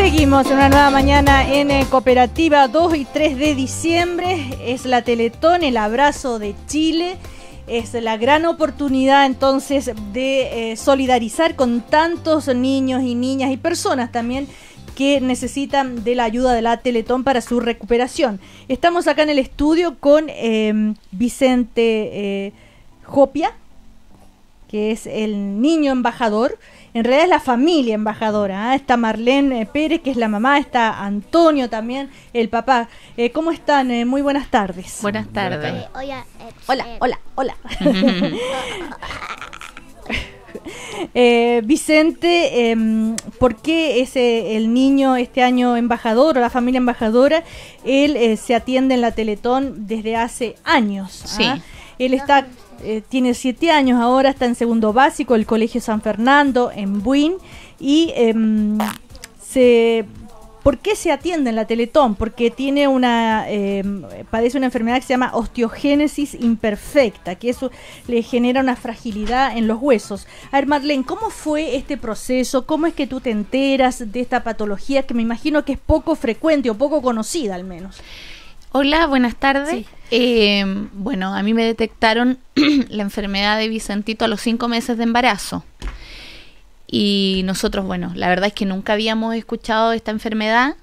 Seguimos una nueva mañana en eh, Cooperativa 2 y 3 de diciembre. Es la Teletón, el abrazo de Chile. Es la gran oportunidad entonces de eh, solidarizar con tantos niños y niñas y personas también que necesitan de la ayuda de la Teletón para su recuperación. Estamos acá en el estudio con em, Vicente eh, Jopia, que es el niño embajador en realidad es la familia embajadora. ¿ah? Está Marlene eh, Pérez, que es la mamá, está Antonio también, el papá. Eh, ¿Cómo están? Eh, muy buenas tardes. Buenas tardes. hola, hola, hola. Vicente, em, ¿por qué es el niño este año embajador o la familia embajadora? Él se atiende en la Teletón desde hace años. ¿ah? Sí. Él está eh, tiene siete años ahora, está en segundo básico, el Colegio San Fernando, en Buin, y em, se... ¿Por qué se atiende en la Teletón? Porque tiene una, em, padece una enfermedad que se llama osteogénesis imperfecta, que eso le genera una fragilidad en los huesos. A ver, Marlene, ¿cómo fue este proceso? ¿Cómo es que tú te enteras de esta patología que me imagino que es poco frecuente o poco conocida al menos? Hola, buenas tardes. Eh, bueno, a mí me detectaron la enfermedad de Vicentito a los cinco meses de embarazo. Y nosotros, bueno, la verdad es que nunca habíamos escuchado esta enfermedad.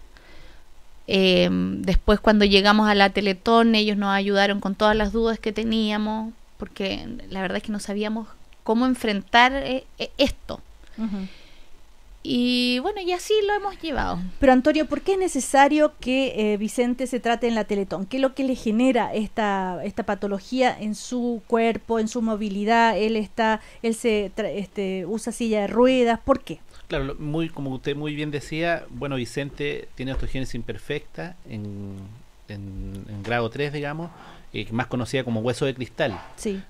Eh, después cuando llegamos a la Teletón, ellos nos ayudaron con todas las dudas que teníamos, porque la verdad es que no sabíamos cómo enfrentar eh, esto. Y bueno, y así lo hemos llevado. Pero Antonio, ¿por qué es necesario que eh, Vicente se trate en la Teletón? ¿Qué es lo que le genera esta, esta patología en su cuerpo, en su movilidad? Él está, él se este, usa silla de ruedas, ¿por qué? Claro, muy, como usted muy bien decía, bueno, Vicente tiene osteogénesis imperfecta en, grado 3, digamos, y eh, más conocida como hueso de cristal.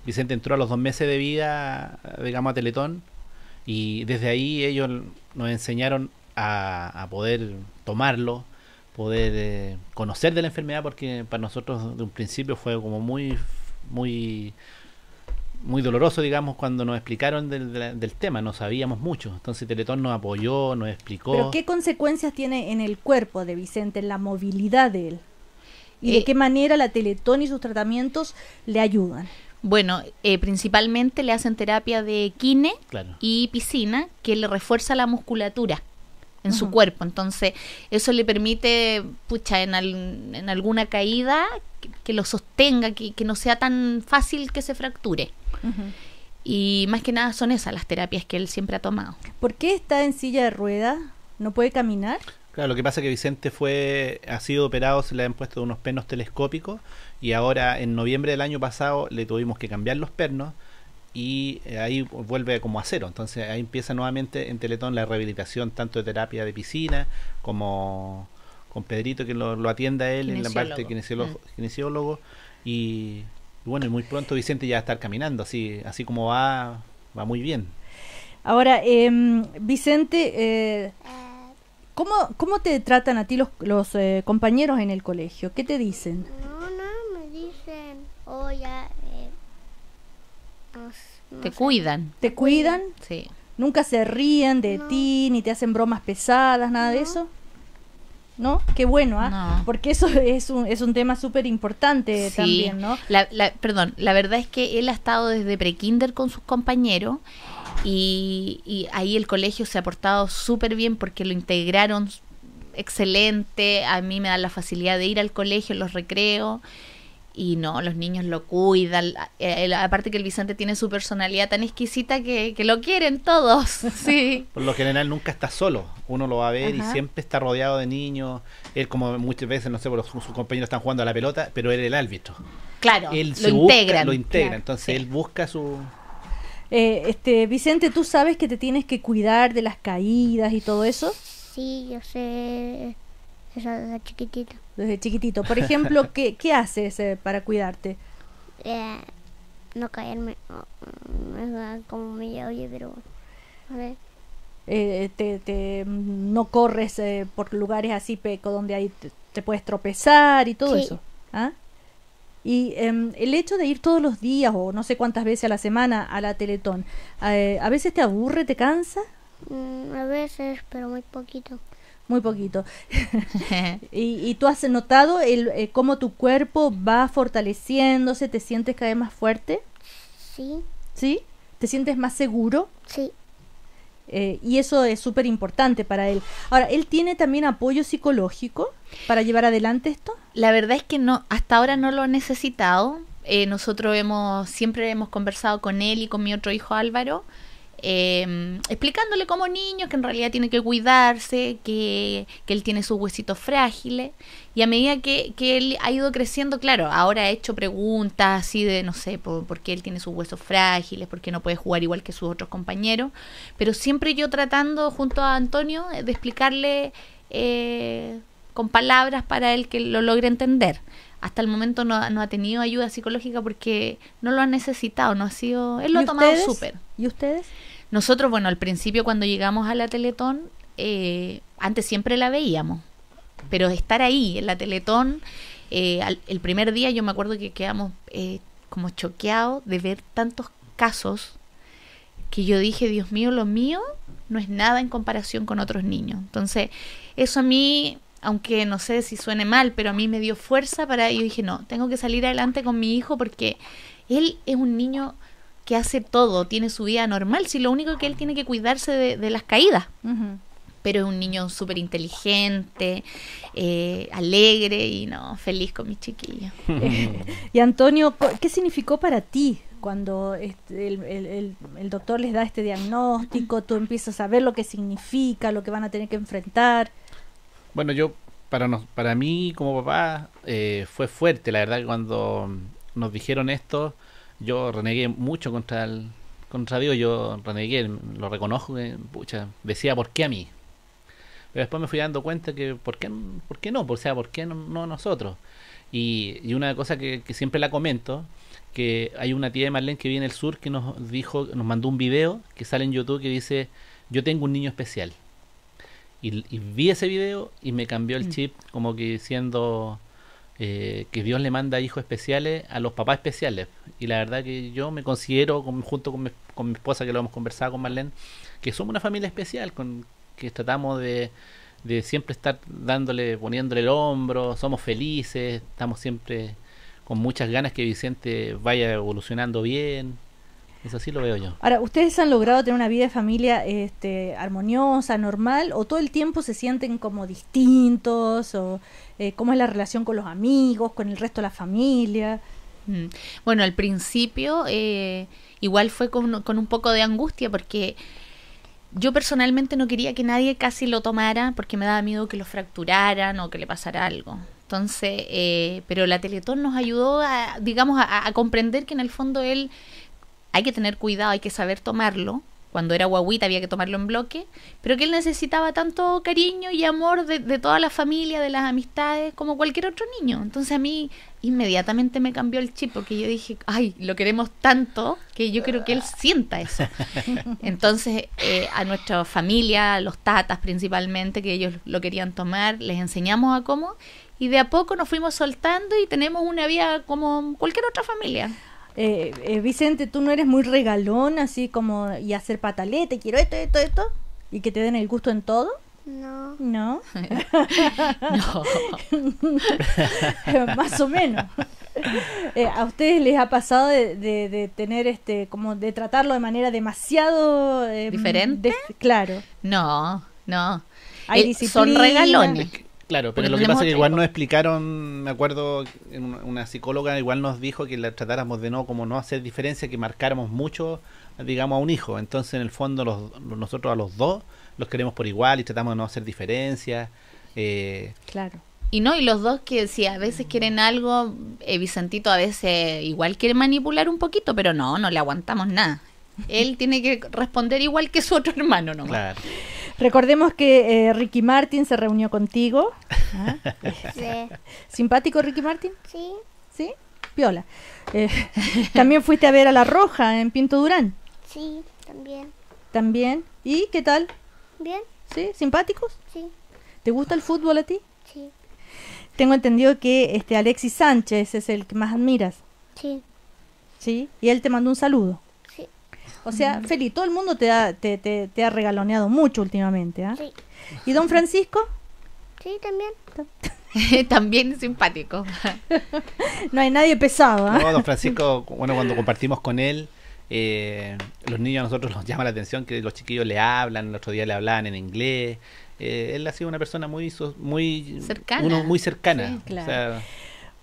Vicente entró a los dos meses de vida, digamos, a Teletón y desde ahí ellos nos enseñaron a, poder tomarlo, poder eh, conocer de la enfermedad, porque para nosotros de un principio fue como muy, muy, muy doloroso, digamos, cuando nos explicaron del, tema, no sabíamos mucho. Entonces Teletón nos apoyó, nos explicó. ¿Pero qué consecuencias tiene en el cuerpo de Vicente, en la movilidad de él? ¿Y de eh, qué manera la Teletón y sus tratamientos le ayudan? Bueno, eh, principalmente le hacen terapia de kine y piscina, que le refuerza la musculatura en su cuerpo. Entonces, eso le permite, pucha, en, alguna caída, que, lo sostenga, que, no sea tan fácil que se fracture. Y más que nada son esas las terapias que él siempre ha tomado. ¿Por qué está en silla de rueda? ¿No puede caminar? lo que pasa es que Vicente fue, ha sido operado, se le han puesto unos pernos telescópicos y ahora en noviembre del año pasado le tuvimos que cambiar los pernos y eh, ahí vuelve como a cero. Entonces ahí empieza nuevamente en Teletón la rehabilitación tanto de terapia de piscina como con Pedrito que lo, atienda él en la parte de mm. y, bueno, y muy pronto Vicente ya va a estar caminando, así, así como va, va muy bien. Ahora, em, Vicente, eh, ¿Cómo, ¿Cómo te tratan a ti los, los eh, compañeros en el colegio? ¿Qué te dicen? No, no, me dicen, oye, eh, ¿Te cuidan? ¿Te cuidan? Sí. ¿Nunca se ríen de ti, ni te hacen bromas pesadas, nada de eso? ¿no? Qué bueno, ¿ah? Porque eso es un, es un tema súper importante también, ¿no? La, perdón, la verdad es que él ha estado desde kinder con sus compañeros y, ahí el colegio se ha portado súper bien porque lo integraron excelente. A mí me da la facilidad de ir al colegio, los recreo. y no, los niños lo cuidan. Eh, aparte que el Vicente tiene su personalidad tan exquisita que, que lo quieren todos. Sí. Por lo general nunca está solo. Uno lo va a ver y siempre está rodeado de niños. Él como muchas veces, no sé, los, sus compañeros están jugando a la pelota, pero él es el árbitro. Claro, él lo integra. Lo integra, entonces él busca su, eh, este, Vicente, ¿tú sabes que te tienes que cuidar de las caídas y todo eso? Sí, yo sé. Eso desde chiquitito. Desde chiquitito. Por ejemplo, ¿qué, qué haces eh, para cuidarte? Eh, no caerme. No, como me oye, pero. A ver. Te, te, no corres por lugares así, Peco, donde hay, te, puedes tropezar y todo eso. ¿Ah? Y em, el hecho de ir todos los días o no sé cuántas veces a la semana a la Teletón, eh, ¿a veces te aburre, te cansa? Mm, a veces, pero muy poquito. Muy poquito. y, tú has notado el, eh, cómo tu cuerpo va fortaleciéndose? ¿Te sientes cada vez más fuerte? Sí. ¿Sí? ¿Te sientes más seguro? Sí. Eh, y eso es súper importante para él. Ahora, ¿él tiene también apoyo psicológico para llevar adelante esto? La verdad es que no, hasta ahora no lo ha necesitado. Eh, nosotros hemos, siempre hemos conversado con él y con mi otro hijo Álvaro eh, explicándole como niño que en realidad tiene que cuidarse, que, que él tiene sus huesitos frágiles. Y a medida que, él ha ido creciendo, claro, ahora ha hecho preguntas así de, no sé, por, qué él tiene sus huesos frágiles, por qué no puede jugar igual que sus otros compañeros. Pero siempre yo tratando junto a Antonio de explicarle eh, con palabras para él que lo logre entender hasta el momento no, no, ha tenido ayuda psicológica porque no lo ha necesitado, no ha sido... Él lo ha tomado súper. ¿Y ustedes? Nosotros, bueno, al principio cuando llegamos a la Teletón, eh, antes siempre la veíamos, pero estar ahí en la Teletón, eh, el primer día yo me acuerdo que quedamos eh, como choqueados de ver tantos casos que yo dije, Dios mío, lo mío no es nada en comparación con otros niños. Entonces, eso a mí, aunque no sé si suene mal, pero a mí me dio fuerza para, yo dije, no, tengo que salir adelante con mi hijo porque él es un niño que hace todo, tiene su vida normal, si lo único que él tiene que cuidarse de, las caídas. Pero es un niño súper inteligente, eh, alegre y no, feliz con mi chiquillo y Antonio, ¿qué significó para ti cuando este, el, doctor les da este diagnóstico, tú empiezas a ver lo que significa, lo que van a tener que enfrentar. Bueno, yo, para, nos, para mí como papá, eh, fue fuerte, la verdad, cuando nos dijeron esto, yo renegué mucho contra el, contra Dios, yo renegué, lo reconozco, decía, ¿por qué a mí? Pero después me fui dando cuenta que, ¿por qué, por qué no? O sea, ¿por qué no, nosotros? Y, y, una cosa que, siempre la comento, que hay una tía de Marlene que viene el sur que nos dijo, nos mandó un video que sale en YouTube que dice, yo tengo un niño especial. Y, y vi ese video y me cambió el mm. chip, como que diciendo, eh, que Dios le manda hijos especiales a los papás especiales. Y la verdad que yo me considero, junto con mi, esposa, que lo hemos conversado con Marlene, que somos una familia especial, con que tratamos de, siempre estar dándole, poniéndole el hombro, somos felices, estamos siempre con muchas ganas que Vicente vaya evolucionando bien, así lo veo yo. Ahora, ¿ustedes han logrado tener una vida de familia este, armoniosa, normal, o todo el tiempo se sienten como distintos? O, eh, ¿Cómo es la relación con los amigos, con el resto de la familia? Mm. Bueno, al principio eh, igual fue con, un poco de angustia porque yo personalmente no quería que nadie casi lo tomara porque me daba miedo que lo fracturaran o que le pasara algo. Entonces, eh, pero la Teletón nos ayudó a, digamos, a, comprender que en el fondo él hay que tener cuidado, hay que saber tomarlo. Cuando era guaguita había que tomarlo en bloque, pero que él necesitaba tanto cariño y amor de, toda la familia, de las amistades, como cualquier otro niño. Entonces a mí inmediatamente me cambió el chip porque yo dije, ay, lo queremos tanto que yo creo que él sienta eso. Entonces eh, a nuestra familia, a los tatas principalmente, que ellos lo querían tomar, les enseñamos a cómo y de a poco nos fuimos soltando y tenemos una vida como cualquier otra familia. Eh, eh, Vicente, tú no eres muy regalón, así como y hacer patalete, quiero esto, esto, esto, y que te den el gusto en todo. No. No. no. Más o menos. Eh, ¿A ustedes les ha pasado de, tener este, como de tratarlo de manera demasiado... Em, ¿Diferente? claro. No, no. son regalones. Claro, pero lo que pasa es que igual nos explicaron, me acuerdo, una psicóloga igual nos dijo que la tratáramos de no, como no hacer diferencia, que marcáramos mucho, digamos, a un hijo. Entonces, en el fondo, los, nosotros a los dos los queremos por igual y tratamos de no hacer diferencia eh, Claro. Y no, y los dos que si a veces quieren algo, eh, Vicentito a veces igual quiere manipular un poquito, pero no, no le aguantamos nada. Él tiene que responder igual que su otro hermano nomás. Claro. Recordemos que eh, Ricky Martin se reunió contigo. ¿ah? Sí. ¿Simpático Ricky Martin? Sí. ¿Sí? Piola. Eh, ¿También fuiste a ver a La Roja en Pinto Durán? Sí, también. ¿También? ¿Y qué tal? Bien. ¿Sí? ¿Simpáticos? Sí. ¿Te gusta el fútbol a ti? Sí. Tengo entendido que este Alexis Sánchez es el que más admiras. Sí. ¿Sí? Y él te mandó un saludo. O sea, Feli, todo el mundo te ha, te, ha regaloneado mucho últimamente. ¿eh? Sí. ¿Y don Francisco? Sí, también. también simpático. no hay nadie pesado. ¿ah? No, don Francisco, bueno, cuando compartimos con él, eh, los niños a nosotros nos llama la atención que los chiquillos le hablan, el otro día le hablaban en inglés. Eh, él ha sido una persona muy muy cercana, muy cercana. Sí, claro.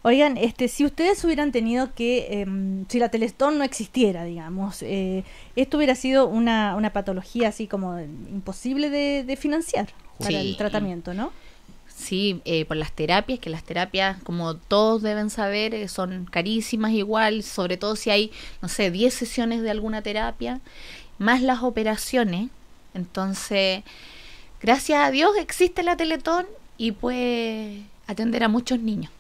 Oigan, este, si ustedes hubieran tenido que, em, si la Telestón no existiera, digamos, eh, esto hubiera sido una, patología así como imposible de, financiar para el tratamiento, ¿no? Sí, eh, por las terapias, que las terapias, como todos deben saber, eh, son carísimas igual, sobre todo si hay, no sé, 10 sesiones de alguna terapia, más las operaciones. Entonces, gracias a Dios existe la Teletón y pues atender a muchos niños.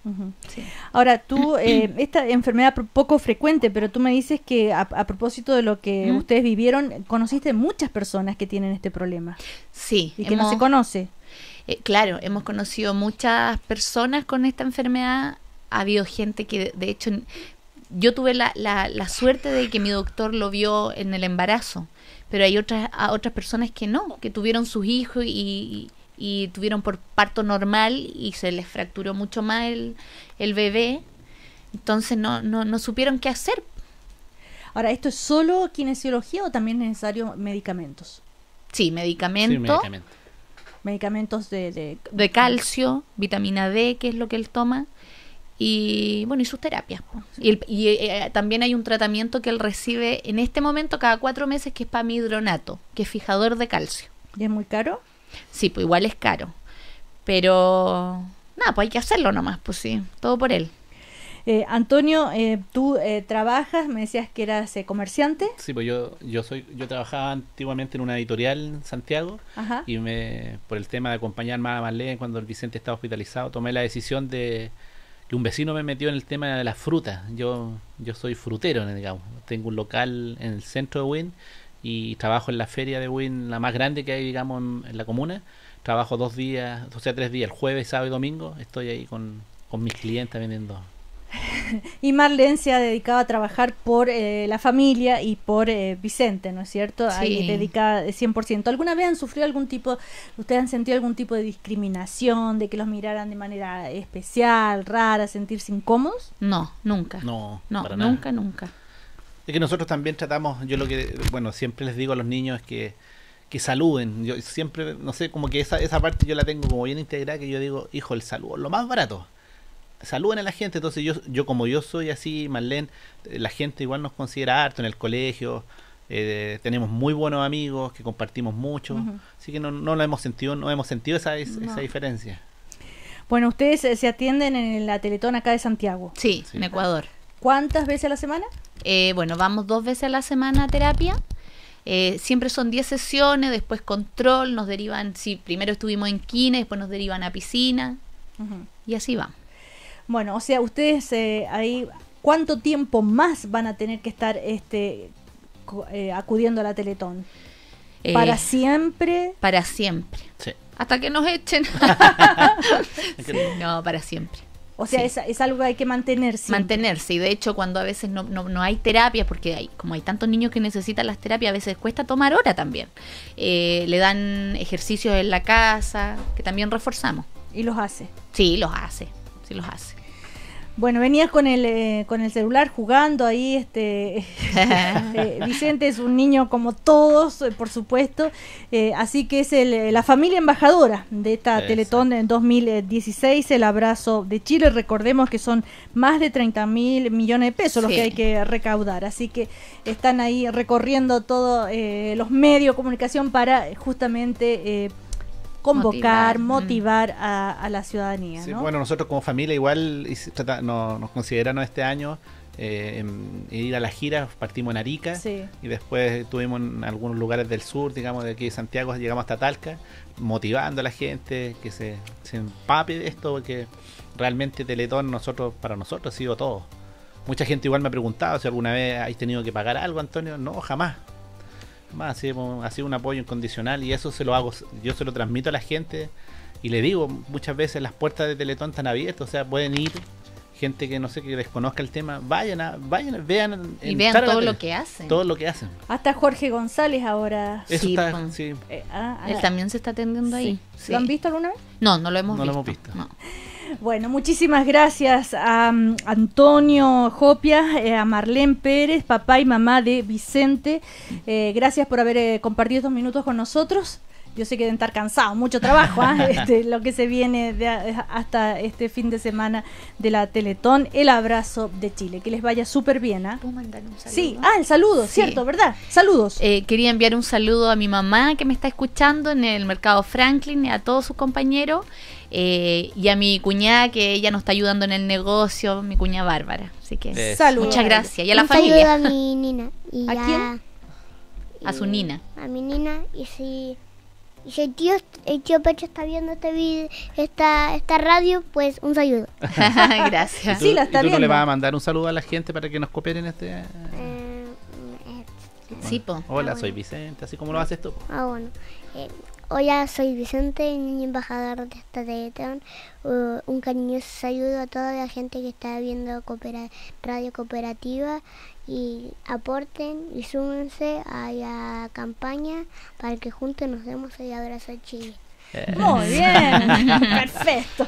Ahora, tú, eh, esta enfermedad poco frecuente, pero tú me dices que a, propósito de lo que ustedes vivieron, conociste muchas personas que tienen este problema. Sí. Y que no se conoce. Eh, claro, hemos conocido muchas personas con esta enfermedad. Ha habido gente que, de hecho, yo tuve la, la, la suerte de que mi doctor lo vio en el embarazo, pero hay otras, a otras personas que no, que tuvieron sus hijos y y tuvieron por parto normal y se les fracturó mucho más el, bebé. Entonces no, no, no supieron qué hacer. Ahora, ¿esto es solo kinesiología o también es necesario medicamentos? Sí, medicamentos Medicamentos de, calcio, vitamina D, que es lo que él toma y bueno y sus terapias y, eh, eh, también hay un tratamiento que él recibe en este momento cada cuatro meses que es pamidronato que es fijador de calcio y es muy caro Sí, pues igual es caro. Pero nada, pues hay que hacerlo nomás, pues sí, todo por él. Eh, Antonio, eh, tú eh, trabajas, me decías que eras eh, comerciante. Sí, pues yo, yo soy, yo trabajaba antiguamente en una editorial en Santiago y me, por el tema de acompañar más a leyes cuando el Vicente estaba hospitalizado, tomé la decisión de que un vecino me metió en el tema de las frutas. Yo, yo soy frutero, digamos. Tengo un local en el centro de Wynn y trabajo en la feria de Win, la más grande que hay, digamos, en, la comuna. Trabajo dos días, dos sea, tres días, el jueves, sábado y domingo. Estoy ahí con, mis clientes vendiendo. y Marlene se ha dedicado a trabajar por eh, la familia y por eh, Vicente, ¿no es cierto? Sí. Ahí por 100%. ¿Alguna vez han sufrido algún tipo, ustedes han sentido algún tipo de discriminación, de que los miraran de manera especial, rara, sentirse incómodos? No, nunca. No, no, nunca, nunca. Es que nosotros también tratamos, yo lo que, bueno, siempre les digo a los niños es que, saluden. Yo siempre, no sé, como que esa, esa parte yo la tengo como bien integrada, que yo digo, hijo, el saludo, lo más barato. Saluden a la gente, entonces yo, yo como yo soy así, Marlene, eh, la gente igual nos considera harto en el colegio, eh, tenemos muy buenos amigos que compartimos mucho, así que no, no lo hemos sentido, no hemos sentido esa, diferencia. Bueno, ustedes eh, se atienden en la Teletón acá de Santiago. Sí, en Ecuador. ¿Cuántas veces a la semana? Eh, bueno, vamos dos veces a la semana a terapia. Eh, siempre son 10 sesiones, después control, nos derivan, sí, primero estuvimos en kine, después nos derivan a piscina y así va. Bueno, o sea, ustedes eh, ahí, ¿cuánto tiempo más van a tener que estar este, acudiendo a la Teletón? ¿Para siempre? Para siempre. Hasta que nos echen. No, para siempre. O sea, es, algo que hay que mantenerse. Mantenerse. Y de hecho, cuando a veces no, no, hay terapia, porque hay, como hay tantos niños que necesitan las terapias, a veces cuesta tomar hora también. Eh, le dan ejercicios en la casa, que también reforzamos. ¿Y los hace? Sí, los hace. Sí, los hace. Bueno, venías con el, eh, con el celular jugando ahí, este eh, Vicente es un niño como todos, eh, por supuesto, así que es la familia embajadora de esta Teletón en 2016, el abrazo de Chile, recordemos que son más de 30 mil millones de pesos los que hay que recaudar, así que están ahí recorriendo todos los medios de comunicación para justamente convocar, motivar, a, la ciudadanía. Sí, Bueno, nosotros como familia igual nos consideraron este año eh, ir a las giras, partimos en Arica y después estuvimos en algunos lugares del sur, digamos de aquí de Santiago, llegamos hasta Talca, motivando a la gente que se, empape de esto, porque realmente Teletón nosotros, para nosotros ha sido todo. Mucha gente igual me ha preguntado si alguna vez hay tenido que pagar algo, Antonio. No, jamás más ha sido un apoyo incondicional y eso se lo hago, yo se lo transmito a la gente y le digo, muchas veces las puertas de Teletón están abiertas, o sea, pueden ir gente que no sé que desconozca el tema, vayan a, vayan, vean y vean todo lo que hacen. Todo lo que hacen. Hasta Jorge González ahora. Pues. Eh, ah, Él ah. también se está atendiendo ahí. ¿Lo han visto alguna vez? No, no lo hemos visto. Lo hemos visto. No. Bueno, muchísimas gracias a mm, Antonio Jopia, eh, a Marlene Pérez, papá y mamá de Vicente. Eh, gracias por haber eh, compartido estos minutos con nosotros. Yo sé que deben estar cansados, mucho trabajo, ¿ah? este, lo que se viene hasta este fin de semana de la Teletón. El abrazo de Chile, que les vaya súper bien. ¿ah? Sí, ah, el saludo, cierto, ¿verdad? Saludos. quería enviar un saludo a mi mamá que me está escuchando en el mercado Franklin y a todos sus compañeros. Eh, y a mi cuñada que ella nos está ayudando en el negocio, mi cuñada Bárbara. Así que muchas gracias. Y a la Un familia. a mi nina. ¿A, quién? a su nina. A mi nina. Y si, y si el, tío, tío Pecho está viendo este video, esta, esta radio, pues un saludo. gracias. tú, sí, está viendo? le vas a mandar un saludo a la gente para que nos cooperen este...? Eh, eh Sí, po. Hola, ah, soy Vicente, así como lo haces tú. Ah, bueno. Eh, Hola, soy Vicente, niño embajador de esta Teletón. Uh, un cariñoso saludo a toda la gente que está viendo Radio Cooperativa y aporten y súmense a la campaña para que juntos nos demos el abrazo Chile. Eh, muy bien, perfecto.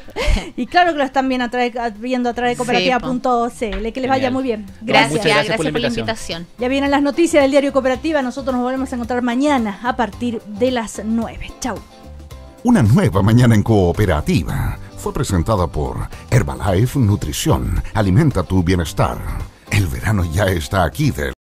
Y claro que lo están viendo a través de cooperativa.cl. que les vaya muy bien. Gracias, gracias, por, la invitación. Ya vienen las noticias del diario Cooperativa. Nosotros nos volvemos a encontrar mañana a partir de las 9. Chau. Una nueva mañana en cooperativa fue presentada por Herbalife Nutrición. Alimenta tu bienestar. El verano ya está aquí. De